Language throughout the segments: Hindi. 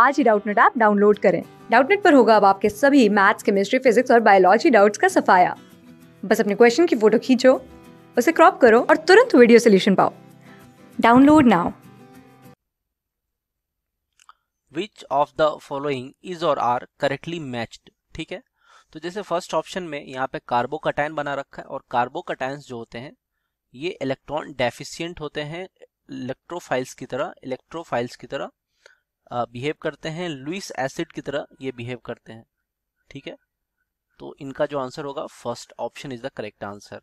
आज ही डाउटनेट ऐप डाउनलोड करें डाउटनेट पर होगा अब आपके सभी मैथ्स केमिस्ट्री फिजिक्स और बायोलॉजी डाउट्स का सफाया बस अपने क्वेश्चन की फोटो खींचो उसे क्रॉप करो और तुरंत वीडियो सोल्यूशन पाओ download now which of the following is और आर करेक्टली मैच्ड ठीक है तो जैसे फर्स्ट ऑप्शन में यहाँ पे कार्बोकटाइन बना रखा है और कार्बोकटाइन्स जो होते हैं ये इलेक्ट्रॉन डेफिशियंट होते हैं इलेक्ट्रोफाइल्स की तरह इलेक्ट्रोफाइल्स की तरह बिहेव करते हैं लुइस एसिड की तरह ये बिहेव करते हैं ठीक है तो इनका जो आंसर होगा first option is the correct answer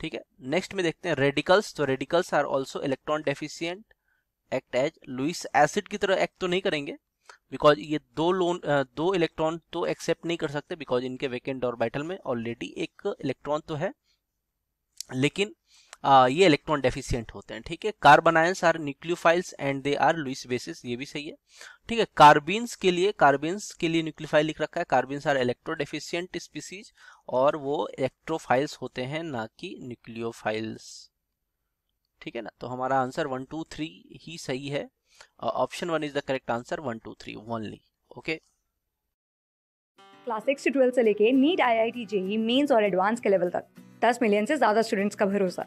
ठीक है नेक्स्ट में देखते हैं रेडिकल्स तो radicals are also electron deficient act as Lewis acid की तरह एक्ट तो नहीं करेंगे बिकॉज ये दो लोन दो इलेक्ट्रॉन तो एक्सेप्ट नहीं कर सकते बिकॉज इनके वेकेंट ऑर्बिटल में ऑलरेडी एक इलेक्ट्रॉन तो है लेकिन आ, ये इलेक्ट्रॉन डेफिशियंट होते हैं ठीक है carbanions are nucleophiles and they are Lewis bases ये भी सही है ठीक है कार्बिन्स के लिए कार्बिन्स के लिए न्यूक्लियोफाइल लिख रखा है carbenes are electro deficient species और वो इलेक्ट्रोफाइल्स होते हैं ना कि न्यूक्लियोफाइल्स ठीक है ना तो हमारा आंसर वन टू थ्री ही सही है option one is the correct answer one two three only okay class six से ट्वेल्थ से लेके NEET I I T JEE Mains और एडवांस के लेवल तक दस मिलियन से ज्यादा स्टूडेंट्स का भरोसा